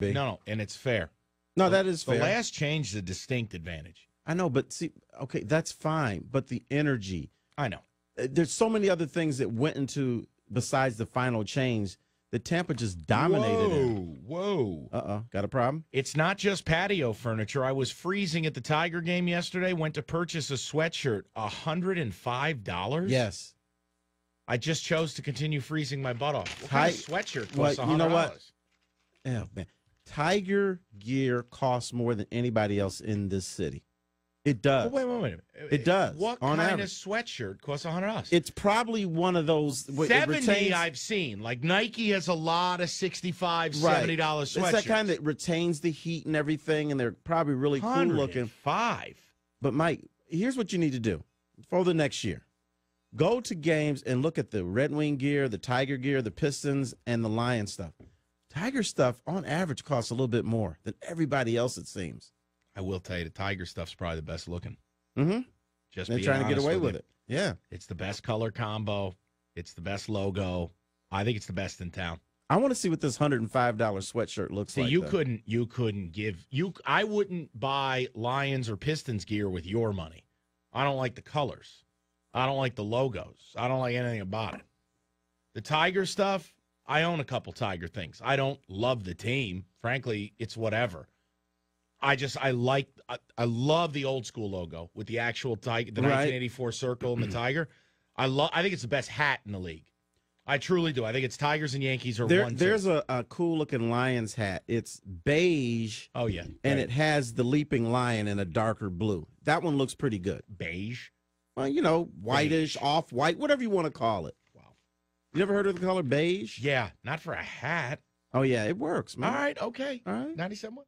be. No, no, and it's fair. No, the, that is fair. The last change is a distinct advantage. I know, but see, okay, that's fine. But the energy. I know. Uh, there's so many other things that went into besides the final change that Tampa just dominated. Whoa, whoa. Uh uh oh. Got a problem? It's not just patio furniture. I was freezing at the Tiger game yesterday, went to purchase a sweatshirt, $105? Yes. I just chose to continue freezing my butt off. What kind I, of sweatshirt plus $100? You know what? Oh, man. Tiger gear costs more than anybody else in this city. It does. wait, wait, wait. It, does. What kind average. of sweatshirt costs hundred dollars? It's probably one of those seventy retains, I've seen. Like Nike has a lot of 65 right. seventy dollars sweatshirts. It's that kind that retains the heat and everything, and they're probably really cool looking. Five. But Mike, here's what you need to do for the next year: go to games and look at the Red Wing gear, the Tiger gear, the Pistons, and the Lion stuff. Tiger stuff on average costs a little bit more than everybody else, it seems. I will tell you, the Tiger stuff's probably the best looking. Mm-hmm. Just they're trying to get away with, with it. it. Yeah, it's the best color combo. It's the best logo. I think it's the best in town. I want to see what this hundred and five dollar sweatshirt looks see, like. You though. couldn't, you couldn't give you. I wouldn't buy Lions or Pistons gear with your money. I don't like the colors. I don't like the logos. I don't like anything about it. The Tiger stuff, I own a couple Tiger things. I don't love the team. Frankly, it's whatever. I just I like I, I love the old school logo with the actual tiger, the right. 1984 circle and the mm-hmm. tiger. I love. I think it's the best hat in the league. I truly do. I think it's Tigers and Yankees are there, one. There's a, a, cool looking Lions hat. It's beige. Oh yeah, right. and it has the leaping lion in a darker blue. That one looks pretty good. Beige. Well, you know, whitish, off white, whatever you want to call it. You never heard of the color beige? Yeah, not for a hat. Oh yeah, it works. Man. All right, okay. All right, ninety-seven.